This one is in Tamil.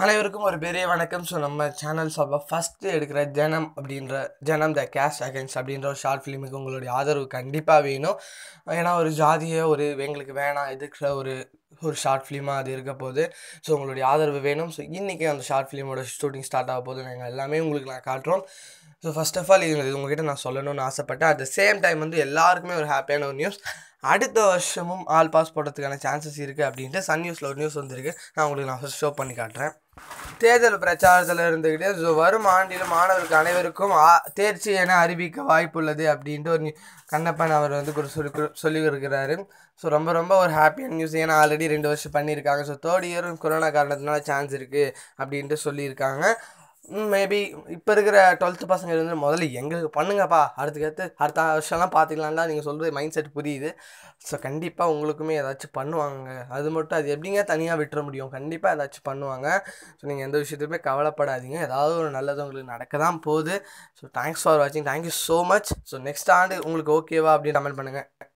அனைவருக்கும் ஒரு பெரிய வணக்கம் ஸோ நம்ம சேனல் சார்பாக ஃபஸ்ட்டு எடுக்கிற ஜனம் அப்படின்ற ஜனம் த கேஷ் அகென்ஸ் அப்படின்ற ஒரு ஷார்ட் ஃபிலிமுக்கு உங்களுடைய ஆதரவு கண்டிப்பாக வேணும் ஏன்னா ஒரு ஜாதியை ஒரு எங்களுக்கு வேணாம் எதிர்க்கிற ஒரு ஒரு ஷார்ட் ஃபிலிமாக அது இருக்க போது ஸோ உங்களுடைய ஆதரவு வேணும் ஸோ இன்றைக்கி அந்த ஷார்ட் ஃபிலிமோட ஷூட்டிங் ஸ்டார்ட் ஆக போது நாங்கள் எல்லாமே உங்களுக்கு நான் காட்டுறோம் ஸோ ஃபஸ்ட் ஆஃப் ஆல் இது உங்ககிட்ட நான் சொல்லணும்னு ஆசைப்பட்டேன் அட் த சேம் டைம் வந்து எல்லாருக்குமே ஒரு ஹாப்பியான ஒரு நியூஸ் அடுத்த வருஷமும் ஆல் பாஸ் போடுறதுக்கான சான்சஸ் இருக்குது அப்படின்ட்டு சன் நியூஸில் ஒரு நியூஸ் வந்திருக்கு நான் உங்களுக்கு நான் ஃபஸ்ட் ஷோ பண்ணி காட்டுறேன் தேர்தல் பிரச்சாரத்தில் இருந்துக்கிட்டே ஸோ வரும் ஆண்டிலும் மாணவர்கள் அனைவருக்கும் தேர்ச்சி என அறிவிக்க வாய்ப்புள்ளது அப்படின்ட்டு ஒரு கண்ணப்பன் அவர் வந்து சொல்லி சொல்லி இருக்கிறாரு ஸோ ரொம்ப ரொம்ப ஒரு ஹாப்பியான நியூஸ் ஏன்னா ஆல்ரெடி ரெண்டு வருஷம் பண்ணியிருக்காங்க ஸோ தேர்ட் இயரும் கொரோனா காரணத்தினால சான்ஸ் இருக்குது அப்படின்ட்டு சொல்லியிருக்காங்க மேபி இப்போ இருக்கிற டுவெல்த்து பசங்க வந்து முதல்ல எங்களுக்கு பண்ணுங்கப்பா அடுத்துக்கடுத்து அடுத்த வருஷம்லாம் பார்த்துக்கலாம்லாம் நீங்கள் சொல்கிறது மைண்ட் செட் புரியுது ஸோ கண்டிப்பாக உங்களுக்குமே ஏதாச்சும் பண்ணுவாங்க அது மட்டும் அது எப்படிங்க தனியாக விட்டுற முடியும் கண்டிப்பாக ஏதாச்சும் பண்ணுவாங்க ஸோ நீங்கள் எந்த விஷயத்துக்குமே கவலைப்படாதீங்க ஏதாவது ஒரு நல்லது உங்களுக்கு நடக்க தான் போகுது ஸோ தேங்க்ஸ் ஃபார் வாட்சிங் thank you so much so next ஆண்டு உங்களுக்கு ஓகேவா அப்படின்னு கமெண்ட் பண்ணுங்கள்